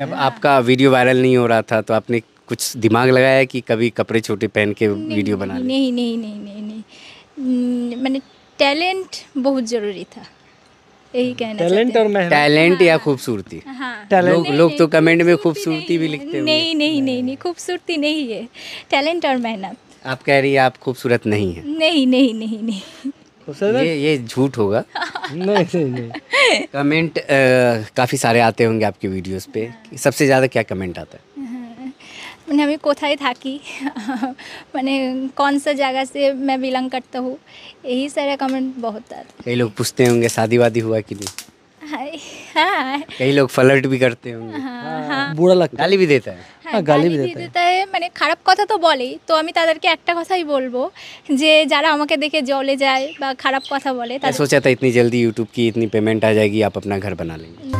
जब हाँ। आपका वीडियो वायरल नहीं हो रहा था तो आपने कुछ दिमाग लगाया कि कभी कपड़े छोटे पहन के वीडियो बना नहीं नहीं नहीं नहीं नहीं मैंने टैलेंट बहुत ज़रूरी था यही कहना टैलेंट और मेहनत टैलेंट या हाँ। खूबसूरती हाँ लोग लोग तो कमेंट में खूबसूरती भी लिखते हैं नहीं नहीं नहीं नहीं हाँ। खूबसूरती नहीं है टैलेंट और मेहनत आप कह रही है आप खूबसूरत नहीं है नहीं नहीं नहीं नहीं ये ये झूठ होगा नहीं नहीं नहीं कमेंट काफ़ी सारे आते होंगे आपके वीडियोस पे सबसे ज़्यादा क्या कमेंट आता है मैंने ही था कि मैंने कौन सा जगह से मैं बिलोंग करता हूँ यही सारा कमेंट बहुत आता कई लोग पूछते होंगे शादी वादी हुआ कि नहीं हाँ कई लोग फ्लर्ट भी करते होंगे हाँ, हाँ, हाँ। बुरा लगता भी देता है हाँ, हाँ, भी देता है सोचा था इतनी जल्दी की इतनी पेमेंट आ जाएगी आप अपना घर बना लेंगे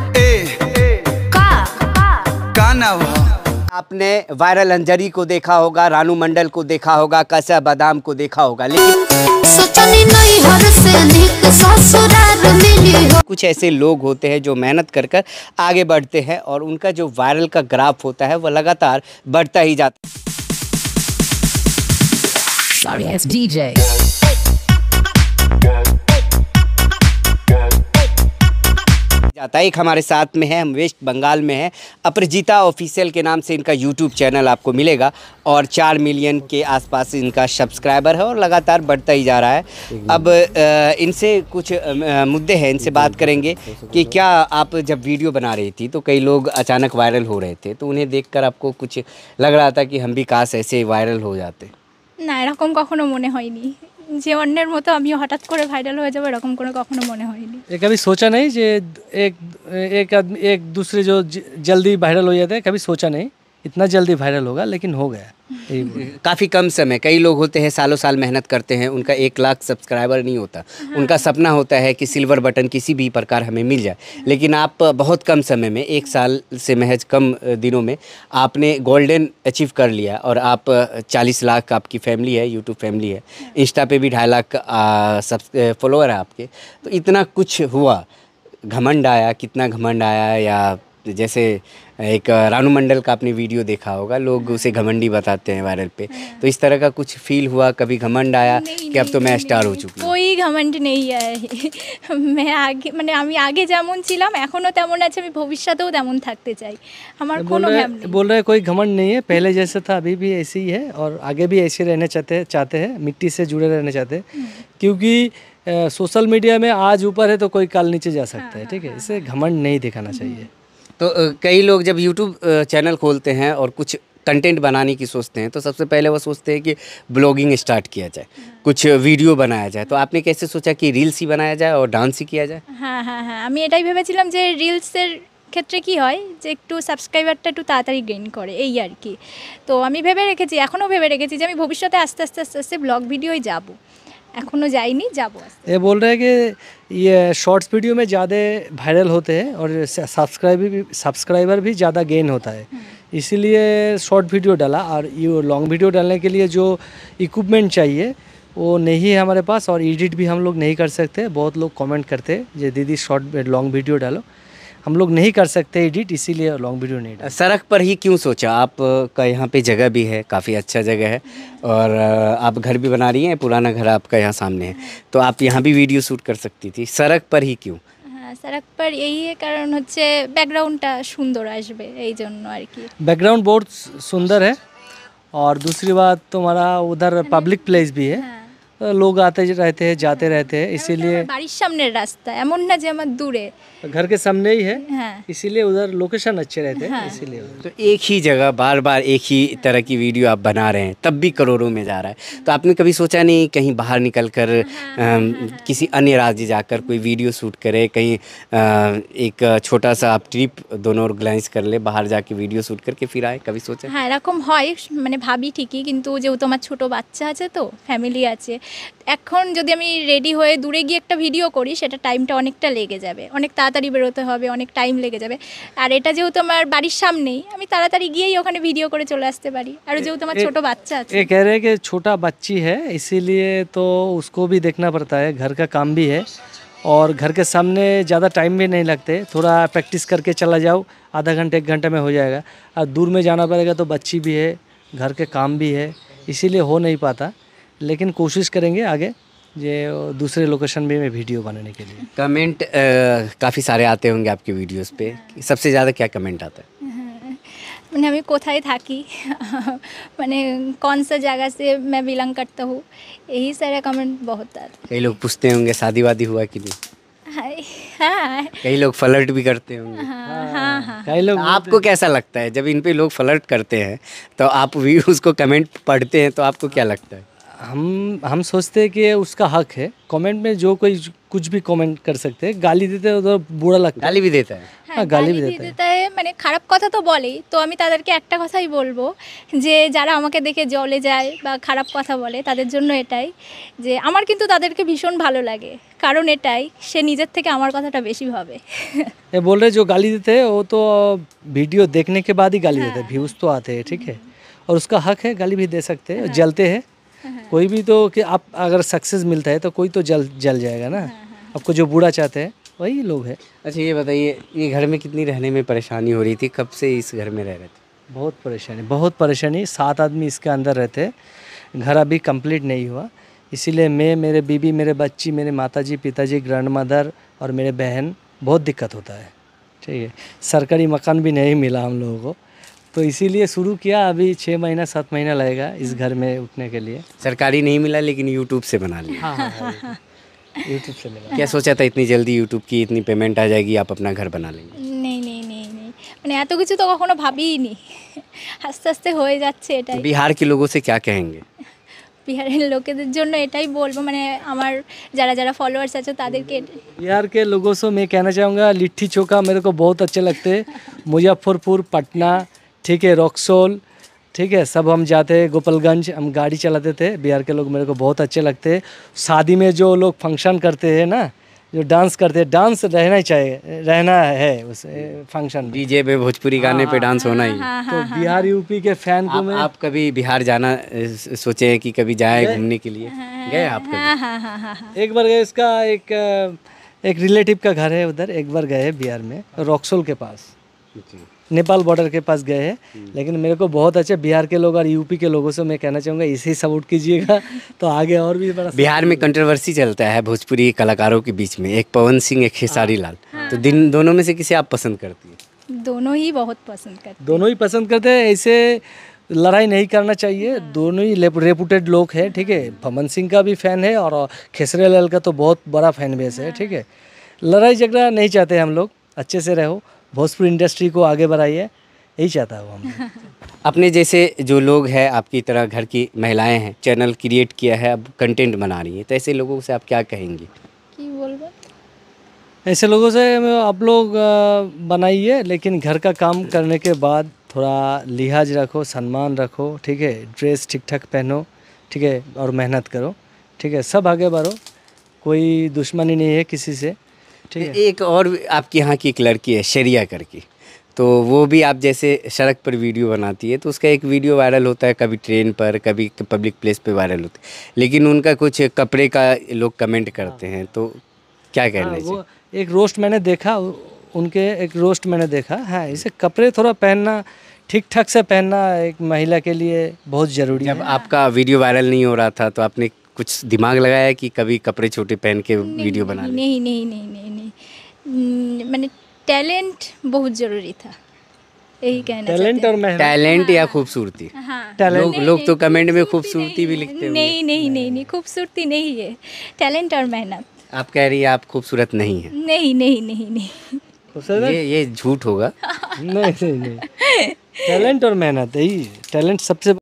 आपने वायरल अंजरी को देखा होगा रानू मंडल को देखा होगा कसा बादाम को देखा होगा लेकिन सोचा नहीं हर से निक कुछ ऐसे लोग होते हैं जो मेहनत कर कर आगे बढ़ते हैं और उनका जो वायरल का ग्राफ होता है वह लगातार बढ़ता ही जाता है जाता है एक हमारे साथ में है हम वेस्ट बंगाल में है अपरजीता ऑफिशियल के नाम से इनका यूट्यूब चैनल आपको मिलेगा और चार मिलियन के आसपास इनका सब्सक्राइबर है और लगातार बढ़ता ही जा रहा है अब इनसे कुछ मुद्दे हैं इनसे बात करेंगे कि क्या आप जब वीडियो बना रही थी तो कई लोग अचानक वायरल हो रहे थे तो उन्हें देख आपको कुछ लग रहा था कि हम भी काश ऐसे वायरल हो जाते ना एरक कखो मन है যে অন্যের মতো আমি হঠাৎ করে ভাইরাল হয়ে যাবো এরকম কোনো কখনো মনে হয়নি এ কবি সোচা নেই যে এক এক আদমি এক দুসরে জো জলদি ভাইরাল হয়ে যেতে কবি সোচা নেই इतना जल्दी वायरल होगा लेकिन हो गया काफ़ी कम समय कई लोग होते हैं सालों साल मेहनत करते हैं उनका एक लाख सब्सक्राइबर नहीं होता हाँ। उनका सपना होता है कि सिल्वर बटन किसी भी प्रकार हमें मिल जाए लेकिन आप बहुत कम समय में एक साल से महज कम दिनों में आपने गोल्डन अचीव कर लिया और आप चालीस लाख आपकी फैमिली है यूट्यूब फैमिली है इंस्टा पे भी ढाई लाख फॉलोअर है आपके तो इतना कुछ हुआ घमंड आया कितना घमंड आया या जैसे एक रानू मंडल का आपने वीडियो देखा होगा लोग उसे घमंडी बताते हैं वायरल पे हाँ। तो इस तरह का कुछ फील हुआ कभी घमंड आया कि अब तो मैं स्टार हो चुकी कोई घमंड नहीं है मैं आगे মানে आगे আগে যেমন ছিলাম এখনও তেমন আছে আমি ভবিষ্যতেও তেমন থাকতে চাই আমার কোনো बोल रहे कोई घमंड नहीं है पहले जैसा था अभी भी ऐसे ही है और आगे भी ऐसे रहने चाहते चाहते हैं मिट्टी से जुड़े रहने चाहते हैं क्योंकि सोशल मीडिया में आज ऊपर है तो कोई काल नीचे जा सकता है ठीक है इसे घमंड नहीं दिखाना चाहिए तो कई लोग जब यूट्यूब चैनल खोलते हैं और कुछ कंटेंट बनाने की सोचते हैं तो सबसे पहले वो सोचते हैं कि ब्लॉगिंग स्टार्ट किया जाए कुछ वीडियो बनाया जाए तो आपने कैसे सोचा कि रील्स ही बनाया जाए और डांस ही किया जाए हाँ हाँ हाँ हमें यटाई भेजे रील्स क्षेत्र की है जो एक सबसक्राइबर एक गेन कर तो भेबे रेखे एखो भेबे रेखे भविष्य आस्ते आस्ते आस्ते ब्लग भिडियो जाब एखो जाइनी जाबो ये बोल रहे हैं कि ये शॉर्ट्स वीडियो में ज़्यादा वायरल होते हैं और सब्सक्राइब भी सब्सक्राइबर भी ज़्यादा गेन होता है इसीलिए शॉर्ट वीडियो डाला और ये लॉन्ग वीडियो डालने के लिए जो इक्विपमेंट चाहिए वो नहीं है हमारे पास और एडिट भी हम लोग नहीं कर सकते बहुत लोग कॉमेंट करते हैं ये दीदी शॉर्ट लॉन्ग वीडियो डालो हम लोग नहीं कर सकते एडिट इसीलिए लॉन्ग वीडियो नहीं सड़क पर ही क्यों सोचा आपका यहाँ पे जगह भी है काफ़ी अच्छा जगह है और आप घर भी बना रही हैं पुराना घर आपका यहाँ सामने है तो आप यहाँ भी वीडियो शूट कर सकती थी सड़क पर ही क्यों हाँ, सड़क पर यही है कारण हे बैकग्राउंड सुंदर এই बहुत सुंदर है और दूसरी बात तुम्हारा तो उधर पब्लिक प्लेस भी है हाँ। लोग आते रहते हैं जाते रहते हैं इसीलिए सामने रास्ता রাস্তা ना না हमारे दूर है घर के सामने ही है हाँ। इसीलिए उधर लोकेशन अच्छे रहते हैं हाँ। इसीलिए तो एक ही जगह बार बार एक ही तरह की वीडियो आप बना रहे हैं तब भी करोड़ों में जा रहा है तो आपने कभी सोचा नहीं कहीं बाहर निकल कर हाँ, आ, किसी अन्य राज्य जाकर कोई वीडियो शूट करे कहीं आ, एक छोटा सा आप ट्रिप दोनों ग्लैंस कर ले बाहर जाके वीडियो शूट करके फिर आए कभी सोचा হ্যাঁ এরকম হয় মানে ভাবি ঠিকই কিন্তু যেহেতু আমার ছোট বাচ্চা আছে তো ফ্যামিলি আছে এখন যদি আমি রেডি হয়ে দূরে গিয়ে একটা ভিডিও করি সেটা টাইমটা অনেকটা লেগে যাবে অনেক তাড়াতাড়ি বের হতে হবে অনেক টাইম লেগে যাবে আর এটা যেহেতু আমার বাড়ির সামনেই আমি তাড়াতাড়ি গিয়ে ওখানে ভিডিও করে চলে আসতে পারি আর যেহেতু আমার ছোট বাচ্চা আছে এর আগে যে ছোট বাচ্চা है इसीलिए तो उसको भी देखना पड़ता है घर का काम भी है और घर के सामने ज्यादा टाइम भी नहीं लगते थोड़ा प्रैक्टिस करके चला जाओ आधा घंटे 1 घंटे में हो जाएगा और दूर में जाना पड़ेगा तो बच्ची भी है घर के काम भी है इसीलिए हो नहीं पाता लेकिन कोशिश करेंगे आगे ये दूसरे लोकेशन में मैं वीडियो बनाने के लिए कमेंट काफ़ी सारे आते होंगे आपके वीडियोस पे सबसे ज़्यादा क्या कमेंट आता है कोथा ही था कि मैंने कौन सा जगह से मैं बिलोंग करता हूँ यही सारा कमेंट बहुत आता कई लोग पूछते होंगे शादी वादी हुआ कि नहीं हाँ। कई लोग फ्लर्ट भी करते होंगे हाँ, हाँ, हाँ।, हाँ। कई लोग आपको कैसा लगता है जब इन पे लोग फ्लर्ट करते हैं तो आप भी उसको कमेंट पढ़ते हैं तो आपको क्या लगता है हम हम सोचते हैं कि उसका हक है कमेंट में जो कोई कुछ भी कमेंट कर सकते हैं गाली देते हैं तो बुरा लगता গালি বি দিতে হ্যাঁ গালি দেতে মানে খারাপ কথা তো বলেই তো আমি তাদেরকে একটা কথাই বলবো যে যারা আমাকে দেখে জলে যায় বা খারাপ কথা বলে তাদের জন্য এটাই যে আমার কিন্তু তাদেরকে ভীষণ ভালো লাগে কারণ এটাই সে নিজের থেকে আমার কথাটা বেশি ভাবে ये बोल रहे जो गाली देते हैं वो तो वीडियो देखने के बाद ही गाली देते हैं व्यूज़ तो आते हैं ठीक है और उसका हक है गाली भी दे सकते हैं হ্যাঁ। जलते हैं कोई भी तो कि आप अगर सक्सेस मिलता है तो कोई तो जल जल जाएगा ना आपको जो बूढ़ा चाहते हैं वही लोग है अच्छा ये बताइए ये घर में कितनी रहने में परेशानी हो रही थी कब से इस घर में रह रहे थे बहुत परेशानी बहुत परेशानी सात आदमी इसके अंदर रहते घर अभी कंप्लीट नहीं हुआ इसीलिए मैं मेरे बीबी मेरे बच्ची मेरे माताजी पिताजी ग्रैंड मदर और मेरे बहन बहुत दिक्कत होता है ठीक है सरकारी मकान भी नहीं मिला हम लोगों को तो इसीलिए शुरू किया अभी छः महीना सात महीना लगेगा इस घर में उठने के लिए सरकारी नहीं मिला लेकिन यूट्यूब से बना लिया हाँ, हाँ, हाँ, यूट्यूब हाँ। से मिला क्या सोचा था इतनी जल्दी यूट्यूब की इतनी पेमेंट आ जाएगी आप अपना घर बना लेंगे नहीं नहीं नहीं नहीं मैंने এত কিছু তো কখনো ভাবিইনি আস্তে আস্তে হয়ে যাচ্ছে এটাই বিহার के लोगों से क्या कहेंगे বিহারের লোকেদের জন্য এটাই मैंने মানে जरा যারা যারা ফলোয়ার্স আছে তাদেরকে बिहार के लोगों से मैं कहना चाहूँगा लिट्टी चोखा मेरे को बहुत अच्छे लगते हैं मुजफ्फरपुर पटना ठीक है रॉक्सोल ठीक है सब हम जाते हैं गोपालगंज हम गाड़ी चलाते थे बिहार के लोग मेरे को बहुत अच्छे लगते हैं शादी में जो लोग फंक्शन करते हैं ना जो डांस करते हैं डांस रहना ही चाहिए रहना है उस फंक्शन डीजे पे भोजपुरी गाने पे डांस होना ही हाँ, हाँ, हाँ, तो बिहार यूपी के फैन को मैं आप कभी बिहार जाना सोचे कि कभी जाए घूमने के लिए गए आप एक बार गए इसका एक एक रिलेटिव का घर है उधर एक बार गए बिहार में रॉक्सोल के पास नेपाल बॉर्डर के पास गए हैं हम्म। लेकिन मेरे को बहुत अच्छे बिहार के लोग और यूपी के लोगों से मैं कहना चाहूँगा इसे ही सपोर्ट कीजिएगा तो आगे और भी बड़ा बिहार में कंट्रोवर्सी चलता है भोजपुरी कलाकारों के बीच में एक पवन सिंह एक खेसारी हाँ। लाल हाँ। तो दिन दोनों में से किसे आप पसंद करती हैं दोनों ही बहुत पसंद करते दोनों ही पसंद करते हैं ऐसे लड़ाई नहीं करना चाहिए हाँ। दोनों ही रेपुटेड लोग हैं ठीक है पवन सिंह का भी फ़ैन है और खेसरे लाल का तो बहुत बड़ा फैन बेस है ठीक है लड़ाई झगड़ा नहीं चाहते हम लोग अच्छे से रहो भोजपुर इंडस्ट्री को आगे बढ़ाइए यही चाहता हूँ हम अपने जैसे जो लोग हैं आपकी तरह घर की महिलाएं हैं चैनल क्रिएट किया है अब कंटेंट बना रही हैं तो ऐसे लोगों से आप क्या कहेंगी ऐसे लोगों से आप लोग बनाइए लेकिन घर का काम करने के बाद थोड़ा लिहाज रखो सम्मान रखो ठीक है ड्रेस ठीक ठाक पहनो ठीक है और मेहनत करो ठीक है सब आगे बढ़ो कोई दुश्मनी नहीं है किसी से ठीक है एक और आपके यहाँ की एक लड़की है शेरिया करके तो वो भी आप जैसे सड़क पर वीडियो बनाती है तो उसका एक वीडियो वायरल होता है कभी ट्रेन पर कभी पब्लिक प्लेस पे वायरल होता है लेकिन उनका कुछ कपड़े का लोग कमेंट करते हाँ। हैं तो क्या कहना चाहिए हाँ, एक रोस्ट मैंने देखा उनके एक रोस्ट मैंने देखा हाँ इसे कपड़े थोड़ा पहनना ठीक ठाक से पहनना एक महिला के लिए बहुत ज़रूरी है आपका वीडियो वायरल नहीं हो रहा था तो आपने कुछ दिमाग लगाया कि कभी कपड़े छोटे पहन के वीडियो बना नहीं नहीं नहीं नहीं नहीं मैंने टैलेंट बहुत ज़रूरी था यही कहना टैलेंट और मेहनत टैलेंट या खूबसूरती लोग लोग तो कमेंट में खूबसूरती भी लिखते हैं नहीं नहीं नहीं नहीं खूबसूरती नहीं है टैलेंट और मेहनत आप कह रही है आप खूबसूरत नहीं है नहीं नहीं नहीं नहीं ये ये झूठ होगा नहीं नहीं नहीं टैलेंट और मेहनत यही टैलेंट सबसे